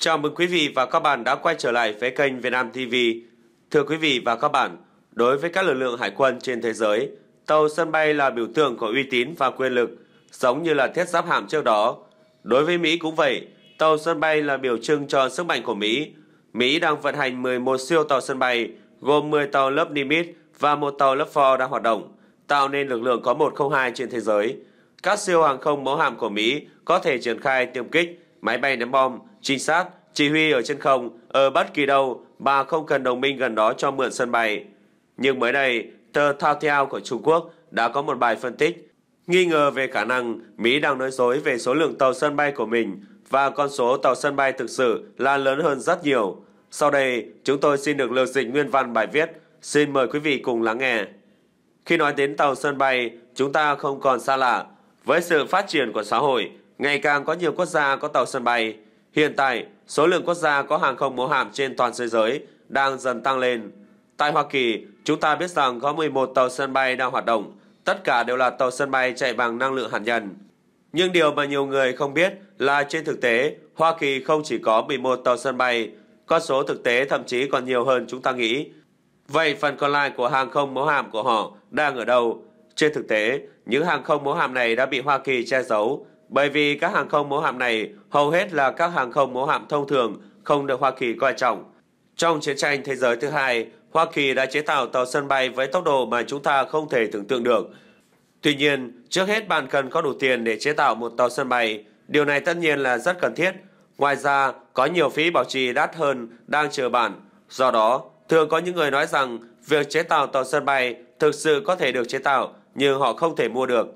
Chào mừng quý vị và các bạn đã quay trở lại với kênh Việt Nam TV. Thưa quý vị và các bạn, đối với các lực lượng hải quân trên thế giới, tàu sân bay là biểu tượng của uy tín và quyền lực, giống như là thiết giáp hạm trước đó. Đối với Mỹ cũng vậy, tàu sân bay là biểu trưng cho sức mạnh của Mỹ. Mỹ đang vận hành 11 siêu tàu sân bay, gồm 10 tàu lớp Nimitz và một tàu lớp Ford đang hoạt động, tạo nên lực lượng có 102 trên thế giới. Các siêu hàng không mẫu hạm của Mỹ có thể triển khai tiêm kích, máy bay ném bom, trinh sát, chỉ huy ở trên không, ở bất kỳ đâu và không cần đồng minh gần đó cho mượn sân bay. Nhưng mới đây, tờ Thao Theo của Trung Quốc đã có một bài phân tích nghi ngờ về khả năng Mỹ đang nói dối về số lượng tàu sân bay của mình và con số tàu sân bay thực sự là lớn hơn rất nhiều. Sau đây, chúng tôi xin được lược dịch nguyên văn bài viết. Xin mời quý vị cùng lắng nghe. Khi nói đến tàu sân bay, chúng ta không còn xa lạ. Với sự phát triển của xã hội, ngày càng có nhiều quốc gia có tàu sân bay – Hiện tại, số lượng quốc gia có hàng không mẫu hạm trên toàn thế giới đang dần tăng lên. Tại Hoa Kỳ, chúng ta biết rằng có 11 tàu sân bay đang hoạt động, tất cả đều là tàu sân bay chạy bằng năng lượng hạt nhân. Nhưng điều mà nhiều người không biết là trên thực tế, Hoa Kỳ không chỉ có 11 tàu sân bay, con số thực tế thậm chí còn nhiều hơn chúng ta nghĩ. Vậy phần còn lại của hàng không mẫu hạm của họ đang ở đâu? Trên thực tế, những hàng không mẫu hạm này đã bị Hoa Kỳ che giấu, bởi vì các hàng không mẫu hạm này hầu hết là các hàng không mẫu hạm thông thường không được Hoa Kỳ coi trọng. Trong chiến tranh thế giới thứ hai, Hoa Kỳ đã chế tạo tàu sân bay với tốc độ mà chúng ta không thể tưởng tượng được. Tuy nhiên, trước hết bạn cần có đủ tiền để chế tạo một tàu sân bay. Điều này tất nhiên là rất cần thiết. Ngoài ra, có nhiều phí bảo trì đắt hơn đang chờ bạn. Do đó, thường có những người nói rằng việc chế tạo tàu sân bay thực sự có thể được chế tạo nhưng họ không thể mua được.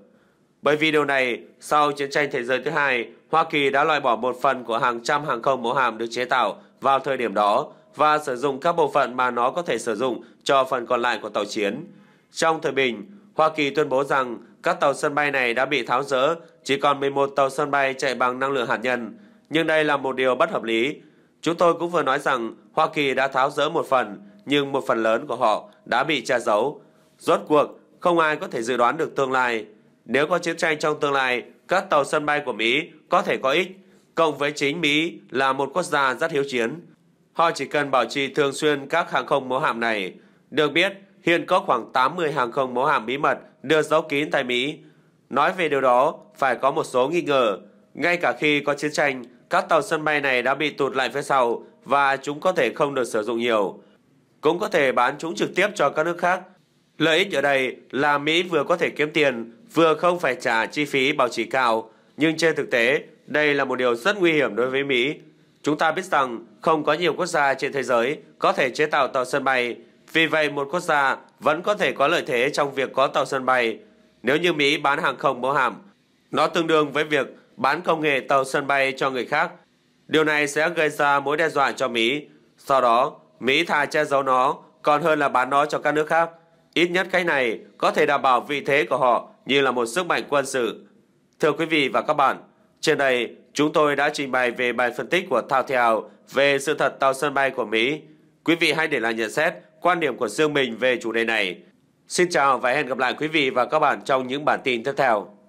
Bởi vì điều này, sau chiến tranh thế giới thứ hai, Hoa Kỳ đã loại bỏ một phần của hàng trăm hàng không mẫu hàm được chế tạo vào thời điểm đó và sử dụng các bộ phận mà nó có thể sử dụng cho phần còn lại của tàu chiến. Trong thời bình, Hoa Kỳ tuyên bố rằng các tàu sân bay này đã bị tháo rỡ, chỉ còn 11 tàu sân bay chạy bằng năng lượng hạt nhân. Nhưng đây là một điều bất hợp lý. Chúng tôi cũng vừa nói rằng Hoa Kỳ đã tháo rỡ một phần, nhưng một phần lớn của họ đã bị che giấu. Rốt cuộc, không ai có thể dự đoán được tương lai. Nếu có chiến tranh trong tương lai, các tàu sân bay của Mỹ có thể có ích, cộng với chính Mỹ là một quốc gia rất hiếu chiến. Họ chỉ cần bảo trì thường xuyên các hàng không mẫu hạm này. Được biết, hiện có khoảng 80 hàng không mẫu hạm bí mật được giấu kín tại Mỹ. Nói về điều đó, phải có một số nghi ngờ. Ngay cả khi có chiến tranh, các tàu sân bay này đã bị tụt lại phía sau và chúng có thể không được sử dụng nhiều. Cũng có thể bán chúng trực tiếp cho các nước khác. Lợi ích ở đây là Mỹ vừa có thể kiếm tiền, vừa không phải trả chi phí bảo trì cao, nhưng trên thực tế, đây là một điều rất nguy hiểm đối với Mỹ. Chúng ta biết rằng không có nhiều quốc gia trên thế giới có thể chế tạo tàu sân bay, vì vậy một quốc gia vẫn có thể có lợi thế trong việc có tàu sân bay. Nếu như Mỹ bán hàng không mẫu hạm, nó tương đương với việc bán công nghệ tàu sân bay cho người khác. Điều này sẽ gây ra mối đe dọa cho Mỹ. Sau đó, Mỹ thà che giấu nó còn hơn là bán nó cho các nước khác. Ít nhất cái này có thể đảm bảo vị thế của họ như là một sức mạnh quân sự. Thưa quý vị và các bạn, trên đây chúng tôi đã trình bày về bài phân tích của Thao Thèo về sự thật tàu sân bay của Mỹ. Quý vị hãy để lại nhận xét quan điểm của riêng mình về chủ đề này. Xin chào và hẹn gặp lại quý vị và các bạn trong những bản tin tiếp theo.